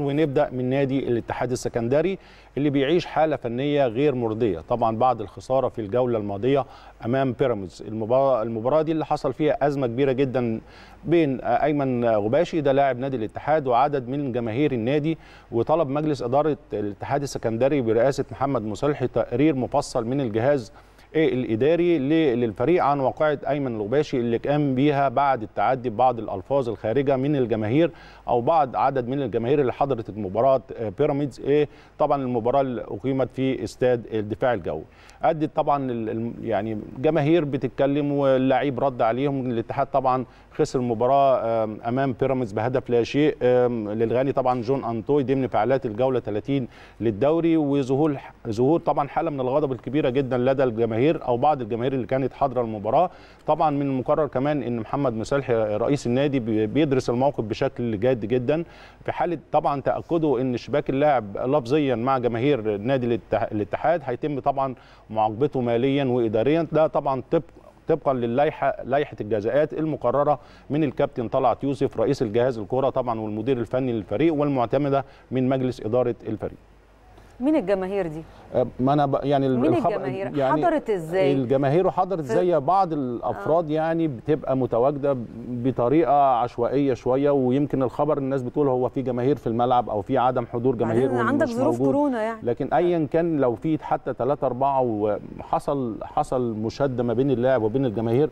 ونبدا من نادي الاتحاد السكندري اللي بيعيش حاله فنيه غير مرضيه طبعا بعد الخساره في الجوله الماضيه امام بيراميدز المباراه المباراه دي اللي حصل فيها ازمه كبيره جدا بين ايمن غباشي ده لاعب نادي الاتحاد وعدد من جماهير النادي وطلب مجلس اداره الاتحاد السكندري برئاسه محمد مصلحي تقرير مفصل من الجهاز الاداري للفريق عن واقعه ايمن الغباشي اللي قام بيها بعد التعدي ببعض الالفاظ الخارجه من الجماهير او بعض عدد من الجماهير اللي حضرت مباراه آه، بيراميدز ايه طبعا المباراه اللي اقيمت في استاد الدفاع الجوي ادت طبعا يعني جماهير بتتكلم واللعيب رد عليهم الاتحاد طبعا خسر المباراه امام بيراميدز بهدف لا شيء للغاني طبعا جون انتوي ضمن فعالات الجوله 30 للدوري وظهور ظهور طبعا حاله من الغضب الكبيره جدا لدى الجماهير الجماهير او بعض الجماهير اللي كانت حاضره المباراه طبعا من المقرر كمان ان محمد مسلحي رئيس النادي بيدرس الموقف بشكل جاد جدا في حاله طبعا تاكده ان شباك اللاعب لفظيا مع جماهير نادي الاتحاد هيتم طبعا معاقبته ماليا واداريا ده طبعا طبق طبقا للائحه لائحه الجزاءات المقرره من الكابتن طلعت يوسف رئيس الجهاز الكره طبعا والمدير الفني للفريق والمعتمده من مجلس اداره الفريق مين الجماهير دي؟ أه، ما انا ب... يعني مين الخب... الجماهير؟ يعني حضرت ازاي؟ الجماهير وحضرت ازاي بعض الافراد آه. يعني بتبقى متواجده بطريقه عشوائيه شويه ويمكن الخبر الناس بتقول هو في جماهير في الملعب او في عدم حضور جماهير عندك ظروف كورونا يعني لكن ايا كان لو في حتى ثلاثه اربعه وحصل حصل مشاده ما بين اللاعب وبين الجماهير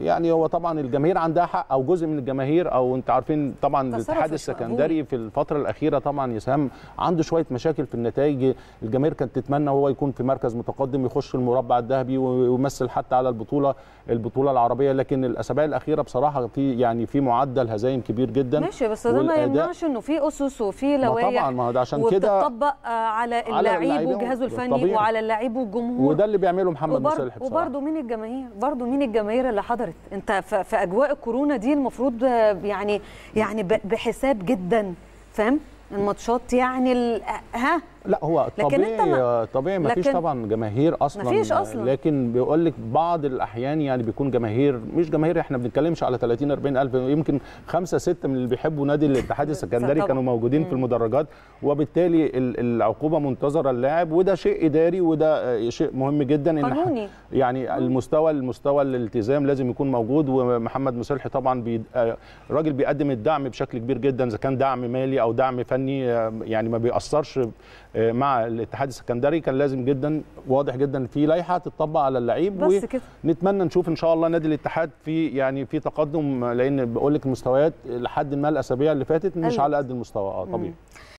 يعني هو طبعا الجماهير عندها حق او جزء من الجماهير او انت عارفين طبعا الاتحاد السكندري في الفتره الاخيره طبعا يسام عنده شويه مشاكل في النتائج النادي الجماهير كانت تتمنى هو يكون في مركز متقدم يخش المربع الذهبي ويمثل حتى على البطوله البطوله العربيه لكن الاسابيع الاخيره بصراحه في يعني في معدل هزايم كبير جدا ماشي بس ده ما يمنعش انه في اسس وفي لوايح طبعا ما هو ده عشان كده وبتطبق على اللعيب وجهازه الفني طبيعي. وعلى اللعيب والجمهور وده اللي بيعمله محمد مصالح بصراحه وبرده مين الجماهير برده مين الجماهير اللي حضرت انت في اجواء الكورونا دي المفروض يعني يعني بحساب جدا فاهم الماتشات يعني ها لا هو طبيعي آه، لكن ما... طبيعي ما فيش طبعا جماهير اصلا ما فيش اصلا لكن بيقول لك بعض الاحيان يعني بيكون جماهير مش جماهير احنا بنتكلمش على 30 40 الف يمكن خمسه سته من اللي بيحبوا نادي الاتحاد السكندري كانوا موجودين في المدرجات وبالتالي العقوبه منتظره اللاعب وده شيء اداري وده آه، شيء مهم جدا ان يعني المستوى المستوى الالتزام لازم يكون موجود ومحمد مسلحي طبعا بي... آه، راجل بيقدم الدعم بشكل كبير جدا اذا كان دعم مالي او دعم فني يعني ما بيأثرش آه، مع الاتحاد السكندري كان لازم جدا واضح جدا في لائحه تطبق على اللعيب بس ونتمنى نشوف ان شاء الله نادي الاتحاد في يعني في تقدم لان بقول لك المستويات لحد ما الاسابيع اللي فاتت مش على قد المستوى اه طبيعي